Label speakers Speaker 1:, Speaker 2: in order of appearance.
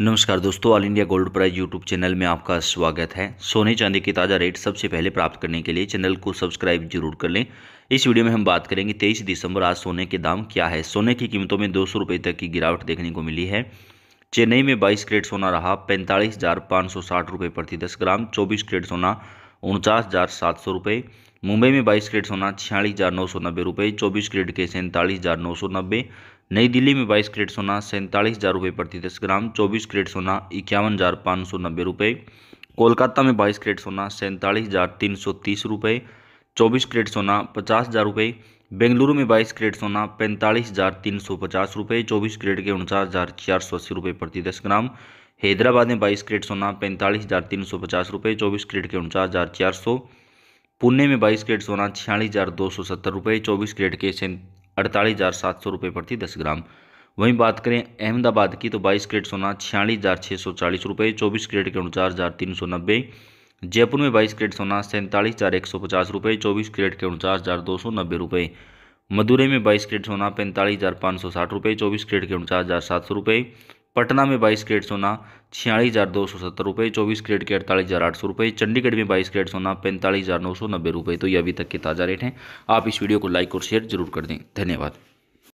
Speaker 1: नमस्कार दोस्तों all India gold price YouTube channel में आपका स्वागत है सोने चांदी के ताज़ा रेट सबसे पहले प्राप्त करने के लिए चैनल को सब्सक्राइब जरूर कर लें इस वीडियो में हम बात करेंगे 23 दिसंबर आज सोने के दाम क्या है सोने की कीमतों में दो सौ तक की गिरावट देखने को मिली है चेन्नई में बाईस करेट सोना रहा पैंतालीस हज़ार पाँच सौ साठ रुपये प्रति दस ग्राम चौबीस करेट सोना उनचास हज़ार सात सौ रुपये मुंबई में बाईस कैरेट सोना छियालीस हज़ार नौ सौ नब्बे रुपये चौबीस कैरेट के सैंतालीस हज़ार नौ सौ नब्बे नई दिल्ली में बाईस कैरेट सोना सैंतालीस हज़ार रुपये प्रति दस ग्राम चौबीस कैरेट सोना इक्यावन हज़ार पाँच सौ नब्बे रुपये कोलकाता में बाईस कैरेट सोना सैंतालीस हज़ार तीन सौ तीस रुपये चौबीस कैरेट सोना पचास हज़ार रुपये बेंगलुरु में बाईस कैरेट सोना पैंतालीस हज़ार तीन सौ पचास रुपये चौबीस कैरेट के उनचास हज़ार चार सौ अस्सी रुपये प्रति दस ग्राम हैदराबाद में बाईस कैरेट सोना पैंतालीस हज़ार तीन सौ पचास रुपये चौबीस कैरेट के उनचास हज़ार चार सौ पुणे में बाईस कैरेट सोना छियालीस हज़ार दो सौ सत्तर रुपये चौबीस कैरेट के अड़तालीस हज़ार सात सौ रुपये प्रति दस ग्राम वहीं बात करें अहमदाबाद की तो बाईस कैरेट सोना छियालीस हज़ार छः सौ चालीस रुपये चौबीस कैरेट के उनचास हज़ार तीन सौ नब्बे जयपुर में बाईस कैरेट सोना सैंतालीस हज़ार एक सौ पचास रुपये चौबीस कैरेट के उनचास हज़ार दो सौ नब्बे रुपये मदुरई में बाईस कैरेट सोना पैंतालीस हज़ार पाँच सौ साठ रुपये चौबीस कैरेट के उनचास हज़ार सात सौ रुपये पटना में बाईस कैरेट सोना छियालीस हज़ार दो सौ सत्तर रुपये चौबीस कैरेट के अड़तालीस हज़ार आठ सौ रुपये चंडीगढ़ में बाईस कैरेट सोना पैंतालीस हज़ार नौ सौ नब्बे रुपये तो ये अभी तक के ताज़ा रेट हैं आप इस वीडियो को लाइक और शेयर जरूर कर दें धन्यवाद